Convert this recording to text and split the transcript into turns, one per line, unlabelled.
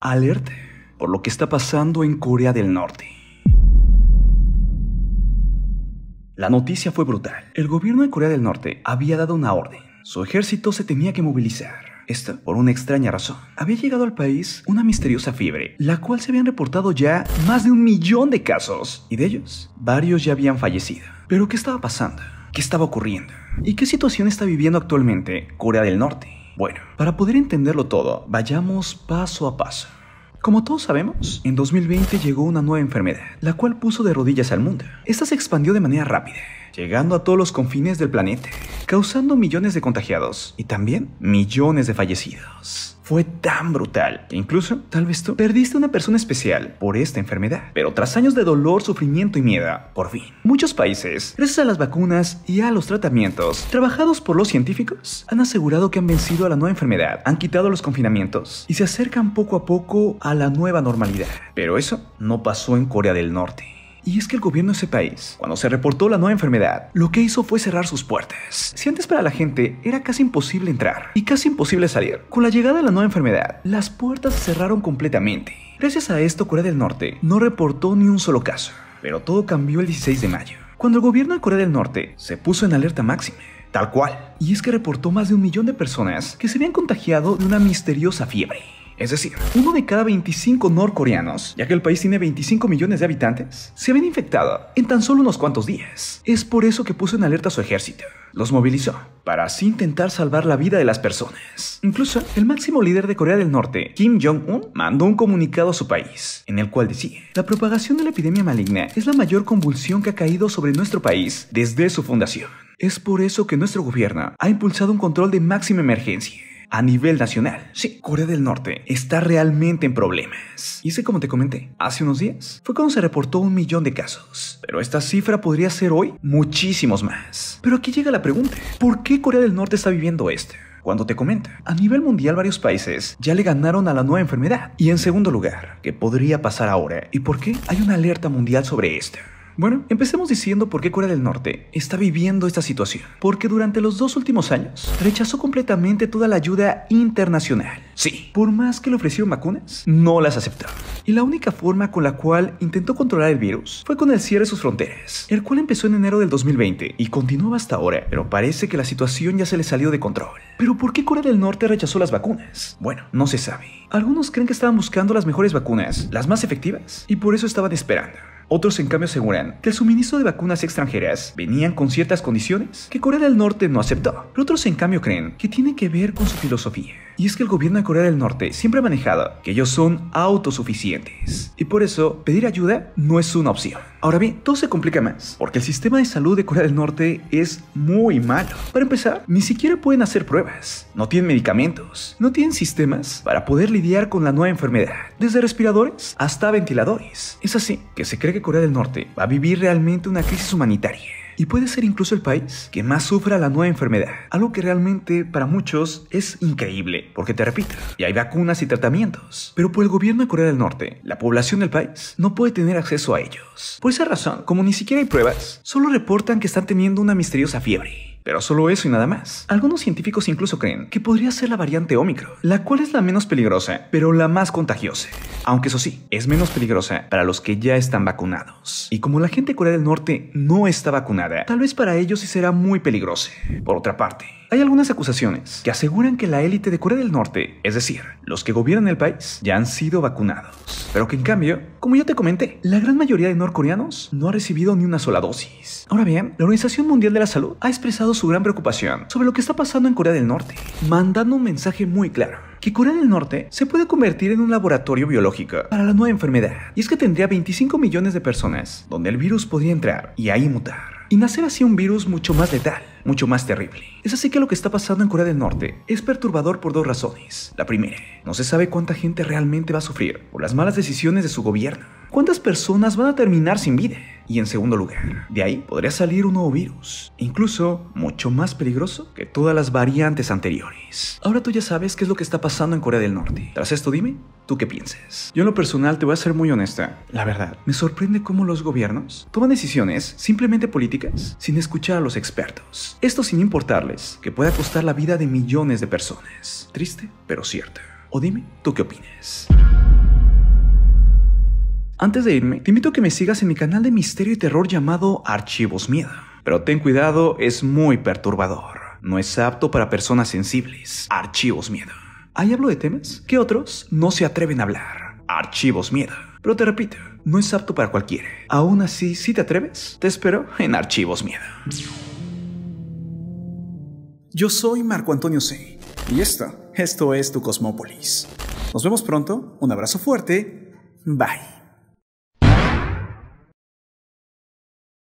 Alerta por lo que está pasando en Corea del Norte. La noticia fue brutal. El gobierno de Corea del Norte había dado una orden. Su ejército se tenía que movilizar. Esto por una extraña razón. Había llegado al país una misteriosa fiebre, la cual se habían reportado ya más de un millón de casos, y de ellos, varios ya habían fallecido. Pero ¿qué estaba pasando? ¿Qué estaba ocurriendo? ¿Y qué situación está viviendo actualmente Corea del Norte? Bueno, para poder entenderlo todo, vayamos paso a paso. Como todos sabemos, en 2020 llegó una nueva enfermedad, la cual puso de rodillas al mundo. Esta se expandió de manera rápida, llegando a todos los confines del planeta, causando millones de contagiados y también millones de fallecidos fue tan brutal que incluso, tal vez tú, perdiste a una persona especial por esta enfermedad. Pero tras años de dolor, sufrimiento y miedo, por fin, muchos países, gracias a las vacunas y a los tratamientos trabajados por los científicos, han asegurado que han vencido a la nueva enfermedad, han quitado los confinamientos y se acercan poco a poco a la nueva normalidad. Pero eso no pasó en Corea del Norte. Y es que el gobierno de ese país, cuando se reportó la nueva enfermedad, lo que hizo fue cerrar sus puertas. Si antes para la gente era casi imposible entrar y casi imposible salir, con la llegada de la nueva enfermedad, las puertas se cerraron completamente. Gracias a esto, Corea del Norte no reportó ni un solo caso. Pero todo cambió el 16 de mayo, cuando el gobierno de Corea del Norte se puso en alerta máxima. Tal cual. Y es que reportó más de un millón de personas que se habían contagiado de una misteriosa fiebre es decir, uno de cada 25 norcoreanos, ya que el país tiene 25 millones de habitantes, se ven infectado en tan solo unos cuantos días. Es por eso que puso en alerta a su ejército. Los movilizó para así intentar salvar la vida de las personas. Incluso el máximo líder de Corea del Norte, Kim Jong-un, mandó un comunicado a su país, en el cual decía, la propagación de la epidemia maligna es la mayor convulsión que ha caído sobre nuestro país desde su fundación. Es por eso que nuestro gobierno ha impulsado un control de máxima emergencia a nivel nacional. Sí, Corea del Norte está realmente en problemas. Y sé como te comenté, hace unos días fue cuando se reportó un millón de casos. Pero esta cifra podría ser hoy muchísimos más. Pero aquí llega la pregunta, ¿por qué Corea del Norte está viviendo esto? cuando te comenta. A nivel mundial varios países ya le ganaron a la nueva enfermedad. Y en segundo lugar, ¿qué podría pasar ahora? ¿Y por qué hay una alerta mundial sobre esto? Bueno, empecemos diciendo por qué Corea del Norte está viviendo esta situación. Porque durante los dos últimos años rechazó completamente toda la ayuda internacional. Sí, por más que le ofrecieron vacunas, no las aceptó. Y la única forma con la cual intentó controlar el virus fue con el cierre de sus fronteras, el cual empezó en enero del 2020 y continuó hasta ahora, pero parece que la situación ya se le salió de control. Pero ¿por qué Corea del Norte rechazó las vacunas? Bueno, no se sabe. Algunos creen que estaban buscando las mejores vacunas, las más efectivas, y por eso estaban esperando. Otros, en cambio, aseguran que el suministro de vacunas extranjeras venían con ciertas condiciones que Corea del Norte no aceptó. Pero otros, en cambio, creen que tiene que ver con su filosofía. Y es que el gobierno de Corea del Norte siempre ha manejado que ellos son autosuficientes. Y por eso, pedir ayuda no es una opción. Ahora bien, todo se complica más, porque el sistema de salud de Corea del Norte es muy malo. Para empezar, ni siquiera pueden hacer pruebas, no tienen medicamentos, no tienen sistemas para poder lidiar con la nueva enfermedad, desde respiradores hasta ventiladores. Es así que se cree que Corea del Norte va a vivir realmente una crisis humanitaria y puede ser incluso el país que más sufra la nueva enfermedad. Algo que realmente para muchos es increíble, porque te repito, y hay vacunas y tratamientos, pero por el gobierno de Corea del Norte, la población del país no puede tener acceso a ellos. Por esa razón, como ni siquiera hay pruebas, solo reportan que están teniendo una misteriosa fiebre pero solo eso y nada más. Algunos científicos incluso creen que podría ser la variante Omicron, la cual es la menos peligrosa, pero la más contagiosa. Aunque eso sí, es menos peligrosa para los que ya están vacunados. Y como la gente de Corea del Norte no está vacunada, tal vez para ellos sí será muy peligrosa. Por otra parte, hay algunas acusaciones que aseguran que la élite de Corea del Norte, es decir, los que gobiernan el país, ya han sido vacunados. Pero que en cambio, como ya te comenté, la gran mayoría de norcoreanos no ha recibido ni una sola dosis. Ahora bien, la Organización Mundial de la Salud ha expresado su gran preocupación sobre lo que está pasando en Corea del Norte, mandando un mensaje muy claro que Corea del Norte se puede convertir en un laboratorio biológico para la nueva enfermedad. Y es que tendría 25 millones de personas donde el virus podría entrar y ahí mutar y nacer así un virus mucho más letal, mucho más terrible. Es así que lo que está pasando en Corea del Norte es perturbador por dos razones. La primera, no se sabe cuánta gente realmente va a sufrir por las malas decisiones de su gobierno. ¿Cuántas personas van a terminar sin vida? Y en segundo lugar, de ahí podría salir un nuevo virus, incluso mucho más peligroso que todas las variantes anteriores. Ahora tú ya sabes qué es lo que está pasando en Corea del Norte. Tras esto dime, ¿tú qué piensas? Yo en lo personal te voy a ser muy honesta. La verdad, me sorprende cómo los gobiernos toman decisiones simplemente políticas sin escuchar a los expertos. Esto sin importarles que pueda costar la vida de millones de personas. Triste, pero cierto. O dime, ¿tú qué opinas? Antes de irme, te invito a que me sigas en mi canal de misterio y terror llamado Archivos Miedo. Pero ten cuidado, es muy perturbador. No es apto para personas sensibles. Archivos Miedo. Ahí hablo de temas que otros no se atreven a hablar. Archivos Miedo. Pero te repito, no es apto para cualquiera. Aún así, si te atreves, te espero en Archivos Miedo. Yo soy Marco Antonio C. Y esto, esto es tu Cosmópolis. Nos vemos pronto, un abrazo fuerte, bye.